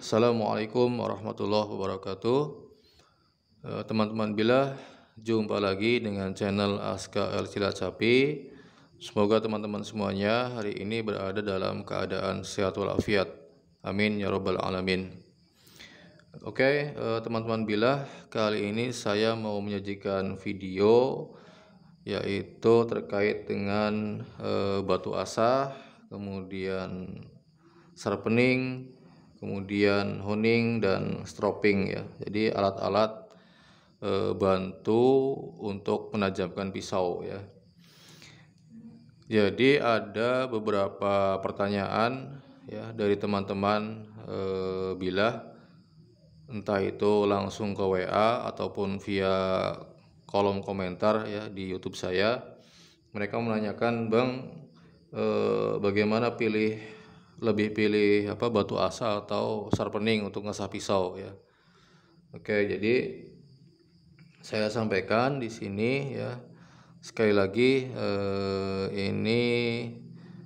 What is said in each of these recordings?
Assalamualaikum warahmatullahi wabarakatuh. Eh, teman-teman bila jumpa lagi dengan channel El Cilacapi. Semoga teman-teman semuanya hari ini berada dalam keadaan sehat walafiat. Amin ya robbal alamin. Oke, eh, teman-teman bila kali ini saya mau menyajikan video yaitu terkait dengan eh, batu asah, kemudian sharpening kemudian honing dan stropping ya. Jadi alat-alat e, bantu untuk menajamkan pisau ya. Jadi ada beberapa pertanyaan ya dari teman-teman e, bila entah itu langsung ke WA ataupun via kolom komentar ya di YouTube saya. Mereka menanyakan, "Bang, e, bagaimana pilih lebih pilih apa batu asa atau sharpening untuk ngasah pisau ya. Oke, jadi saya sampaikan di sini ya. Sekali lagi eh, ini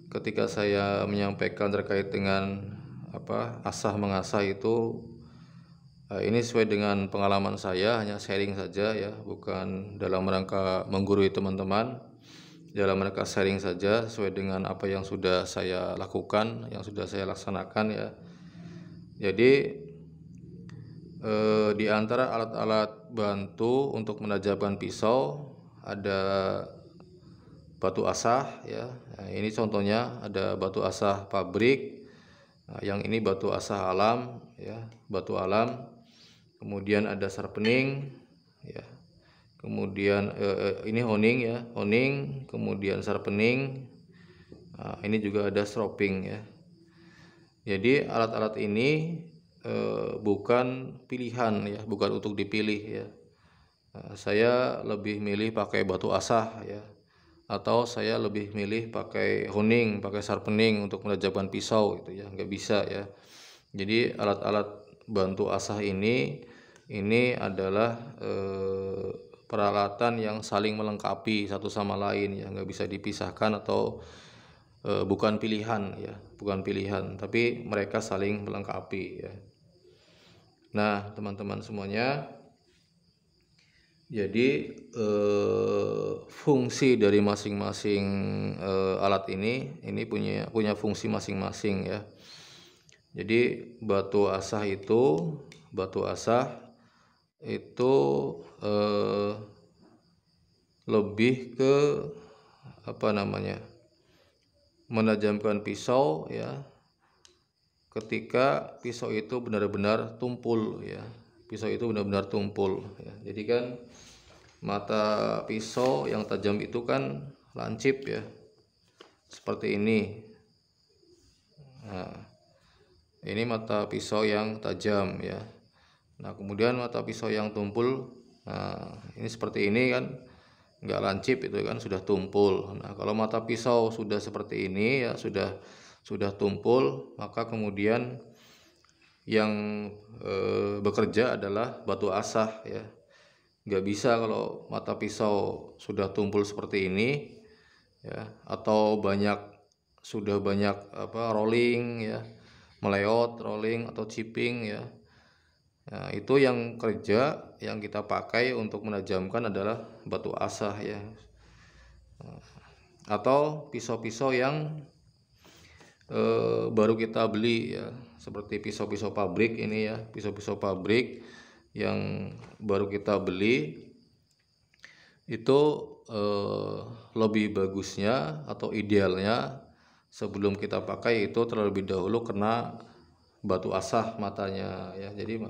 ketika saya menyampaikan terkait dengan apa asah mengasah itu eh, ini sesuai dengan pengalaman saya hanya sharing saja ya, bukan dalam rangka menggurui teman-teman dalam mereka sharing saja sesuai dengan apa yang sudah saya lakukan, yang sudah saya laksanakan ya. Jadi eh, di antara alat-alat bantu untuk menajamkan pisau ada batu asah ya. Nah, ini contohnya ada batu asah pabrik. Nah, yang ini batu asah alam ya, batu alam. Kemudian ada sarpening ya kemudian eh, eh, ini honing ya honing kemudian sharpening nah, ini juga ada stropping ya jadi alat-alat ini eh, bukan pilihan ya bukan untuk dipilih ya nah, saya lebih milih pakai batu asah ya atau saya lebih milih pakai honing, pakai sharpening untuk menajamkan pisau itu ya, nggak bisa ya. Jadi alat-alat bantu asah ini ini adalah eh, peralatan yang saling melengkapi satu sama lain ya nggak bisa dipisahkan atau e, bukan pilihan ya bukan pilihan tapi mereka saling melengkapi ya nah teman-teman semuanya jadi e, fungsi dari masing-masing e, alat ini ini punya punya fungsi masing-masing ya jadi batu asah itu batu asah itu eh, lebih ke apa namanya menajamkan pisau ya ketika pisau itu benar-benar tumpul ya pisau itu benar-benar tumpul ya. jadi kan mata pisau yang tajam itu kan lancip ya seperti ini nah, ini mata pisau yang tajam ya Nah kemudian mata pisau yang tumpul, nah, ini seperti ini kan, nggak lancip itu kan sudah tumpul. Nah kalau mata pisau sudah seperti ini ya sudah sudah tumpul, maka kemudian yang e, bekerja adalah batu asah ya nggak bisa kalau mata pisau sudah tumpul seperti ini ya atau banyak sudah banyak apa rolling ya meleot rolling atau chipping ya Nah, itu yang kerja yang kita pakai untuk menajamkan adalah batu asah ya. ya. Atau pisau-pisau yang e, baru kita beli ya, seperti pisau-pisau pabrik ini ya, pisau-pisau pabrik yang baru kita beli itu e, lebih bagusnya atau idealnya sebelum kita pakai itu terlebih dahulu kena batu asah matanya ya jadi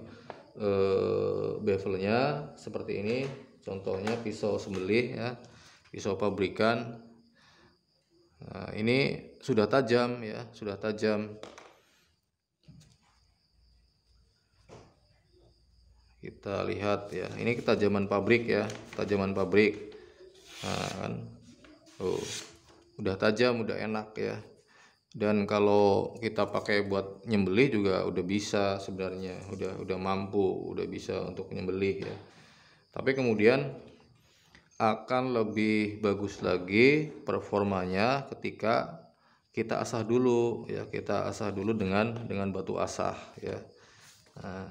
eh, bevelnya seperti ini contohnya pisau sembelih ya pisau pabrikan nah, ini sudah tajam ya sudah tajam kita lihat ya ini ketajaman pabrik ya ketajaman pabrik nah kan oh udah tajam udah enak ya dan kalau kita pakai buat nyembelih juga udah bisa sebenarnya udah udah mampu udah bisa untuk nyembelih ya tapi kemudian akan lebih bagus lagi performanya ketika kita asah dulu ya kita asah dulu dengan dengan batu asah ya nah,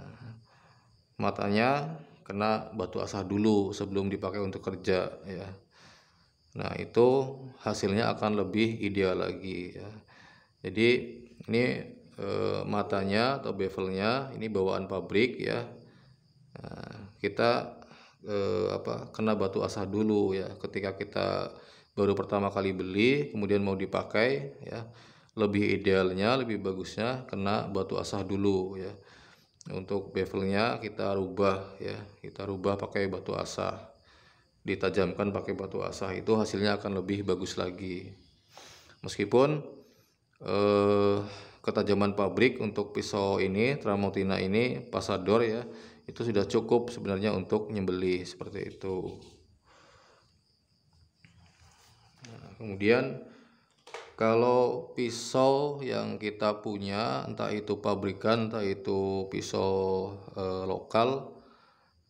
matanya kena batu asah dulu sebelum dipakai untuk kerja ya nah itu hasilnya akan lebih ideal lagi ya jadi ini e, matanya atau bevelnya ini bawaan pabrik ya. Nah, kita e, apa kena batu asah dulu ya ketika kita baru pertama kali beli kemudian mau dipakai ya lebih idealnya lebih bagusnya kena batu asah dulu ya untuk bevelnya kita rubah ya kita rubah pakai batu asah ditajamkan pakai batu asah itu hasilnya akan lebih bagus lagi meskipun eh, ketajaman pabrik untuk pisau ini tramontina ini pasador ya itu sudah cukup sebenarnya untuk nyembeli seperti itu nah, kemudian kalau pisau yang kita punya entah itu pabrikan entah itu pisau eh, lokal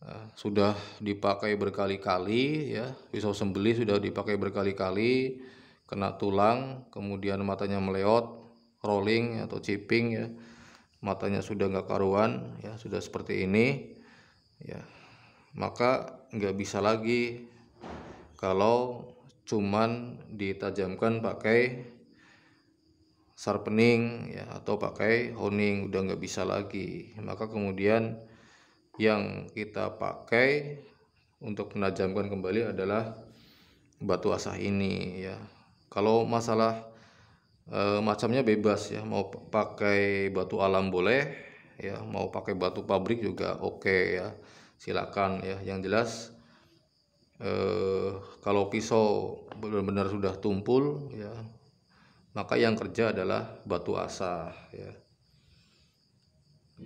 eh, sudah dipakai berkali-kali ya pisau sembelih sudah dipakai berkali-kali kena tulang, kemudian matanya meleot, rolling atau chipping ya. Matanya sudah nggak karuan ya, sudah seperti ini. Ya. Maka nggak bisa lagi kalau cuman ditajamkan pakai sharpening ya atau pakai honing udah nggak bisa lagi maka kemudian yang kita pakai untuk menajamkan kembali adalah batu asah ini ya kalau masalah e, macamnya bebas ya mau pakai batu alam boleh ya mau pakai batu pabrik juga oke okay, ya silakan ya yang jelas e, kalau pisau benar-benar sudah tumpul ya maka yang kerja adalah batu asah ya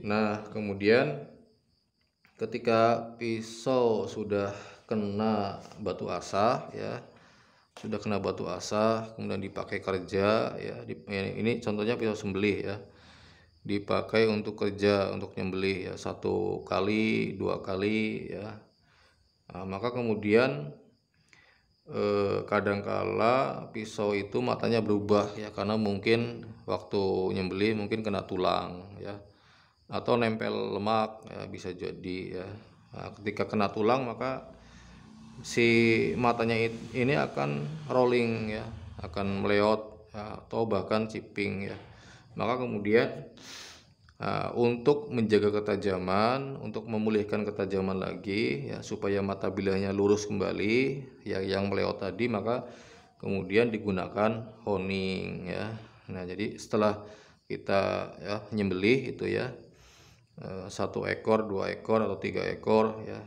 nah kemudian ketika pisau sudah kena batu asah ya sudah kena batu asah kemudian dipakai kerja ya, ya ini contohnya pisau sembelih ya dipakai untuk kerja untuk nyembelih ya satu kali dua kali ya nah, maka kemudian eh, kadangkala pisau itu matanya berubah ya karena mungkin waktu nyembelih mungkin kena tulang ya atau nempel lemak ya bisa jadi ya nah, ketika kena tulang maka si matanya ini akan rolling ya akan meleot ya, atau bahkan chipping ya maka kemudian uh, untuk menjaga ketajaman untuk memulihkan ketajaman lagi ya supaya mata bilahnya lurus kembali ya yang meleot tadi maka kemudian digunakan honing ya nah jadi setelah kita ya nyembelih itu ya eh, satu ekor dua ekor atau tiga ekor ya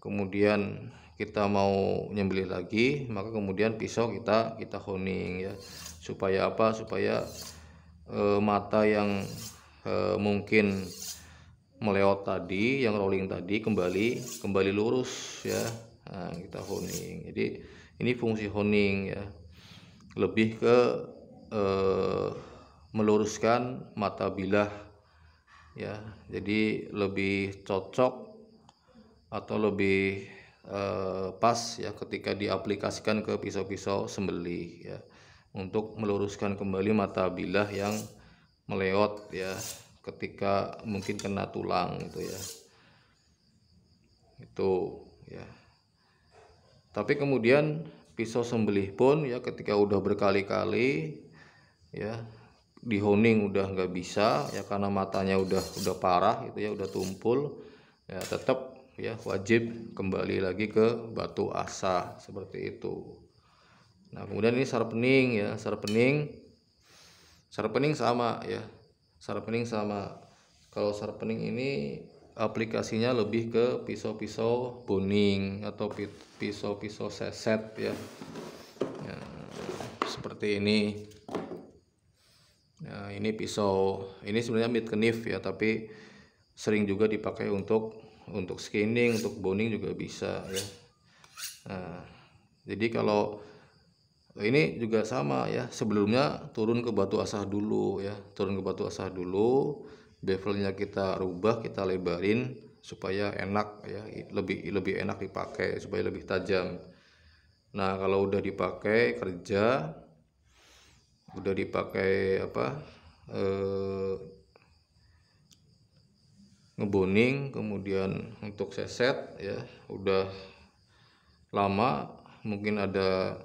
kemudian kita mau nyembeli lagi maka kemudian pisau kita kita honing ya supaya apa supaya e, mata yang e, mungkin meleot tadi yang rolling tadi kembali kembali lurus ya nah, kita honing jadi ini fungsi honing ya lebih ke e, meluruskan mata bilah ya jadi lebih cocok atau lebih eh, pas ya ketika diaplikasikan ke pisau-pisau sembelih ya untuk meluruskan kembali mata bilah yang meleot ya ketika mungkin kena tulang itu ya itu ya tapi kemudian pisau sembelih pun ya ketika udah berkali-kali ya di honing udah nggak bisa ya karena matanya udah udah parah itu ya udah tumpul ya tetap ya wajib kembali lagi ke batu asah seperti itu nah kemudian ini sharpening ya sharpening sharpening sama ya sharpening sama kalau sharpening ini aplikasinya lebih ke pisau-pisau boning atau pisau-pisau seset ya. ya seperti ini nah ini pisau ini sebenarnya mid knife ya tapi sering juga dipakai untuk untuk skinning untuk boning juga bisa ya nah, jadi kalau ini juga sama ya sebelumnya turun ke batu asah dulu ya turun ke batu asah dulu bevelnya kita rubah kita lebarin supaya enak ya lebih lebih enak dipakai supaya lebih tajam nah kalau udah dipakai kerja udah dipakai apa eh, ngeboning kemudian untuk seset ya udah lama mungkin ada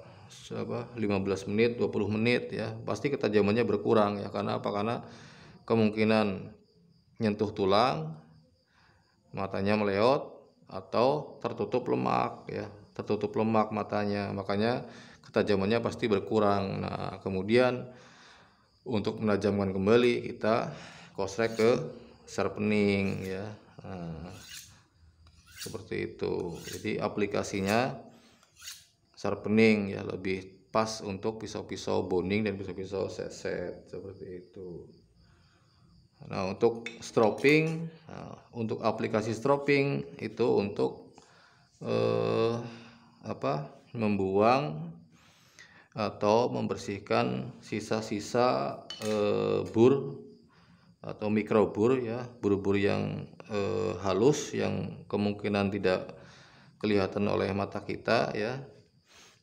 apa 15 menit 20 menit ya pasti ketajamannya berkurang ya karena apa karena kemungkinan nyentuh tulang matanya meleot atau tertutup lemak ya tertutup lemak matanya makanya ketajamannya pasti berkurang nah kemudian untuk menajamkan kembali kita kosrek ke sharpening ya nah, seperti itu jadi aplikasinya sharpening ya lebih pas untuk pisau-pisau boning dan pisau-pisau set-set seperti itu nah untuk stropping nah, untuk aplikasi stropping itu untuk eh, apa membuang atau membersihkan sisa-sisa e, bur atau mikrobur ya bur bur yang eh, halus yang kemungkinan tidak kelihatan oleh mata kita ya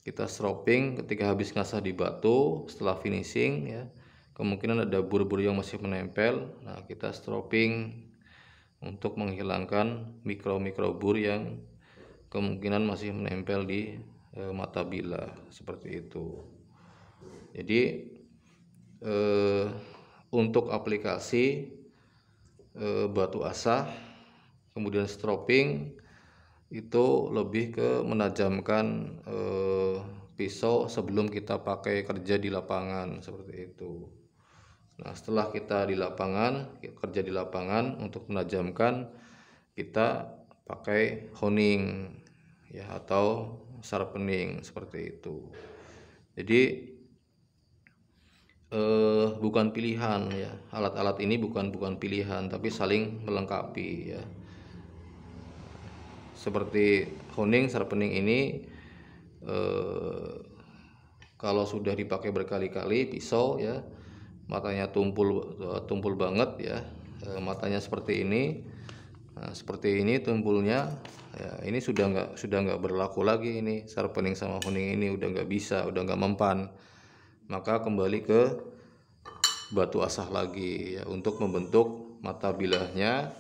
kita stropping ketika habis ngasah di batu setelah finishing ya kemungkinan ada bur bur yang masih menempel nah kita stropping untuk menghilangkan mikro-mikrobur yang kemungkinan masih menempel di e, mata bila seperti itu jadi eh, untuk aplikasi e, batu asah kemudian stropping itu lebih ke menajamkan e, pisau sebelum kita pakai kerja di lapangan seperti itu nah setelah kita di lapangan kerja di lapangan untuk menajamkan kita pakai honing ya atau sharpening seperti itu jadi eh, bukan pilihan ya alat-alat ini bukan bukan pilihan tapi saling melengkapi ya seperti honing sharpening ini eh, kalau sudah dipakai berkali-kali pisau ya matanya tumpul eh, tumpul banget ya e, matanya seperti ini nah, seperti ini tumpulnya ya, ini sudah nggak sudah nggak berlaku lagi ini sharpening sama honing ini udah nggak bisa udah nggak mempan maka kembali ke batu asah lagi ya untuk membentuk mata bilahnya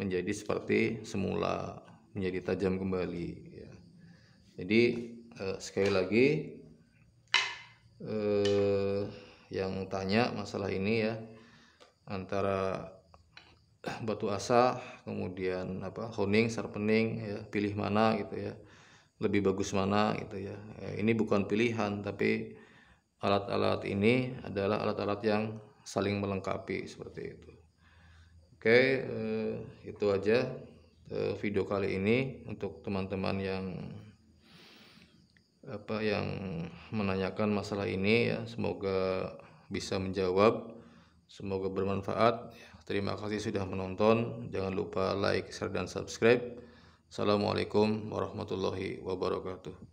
menjadi seperti semula menjadi tajam kembali ya. jadi eh, sekali lagi eh, yang tanya masalah ini ya antara batu asah kemudian apa honing sarpening ya pilih mana gitu ya lebih bagus mana gitu ya eh, ini bukan pilihan tapi alat-alat ini adalah alat-alat yang saling melengkapi seperti itu. Oke, eh, itu aja eh, video kali ini untuk teman-teman yang apa yang menanyakan masalah ini ya, semoga bisa menjawab, semoga bermanfaat. Terima kasih sudah menonton. Jangan lupa like, share dan subscribe. Assalamualaikum warahmatullahi wabarakatuh.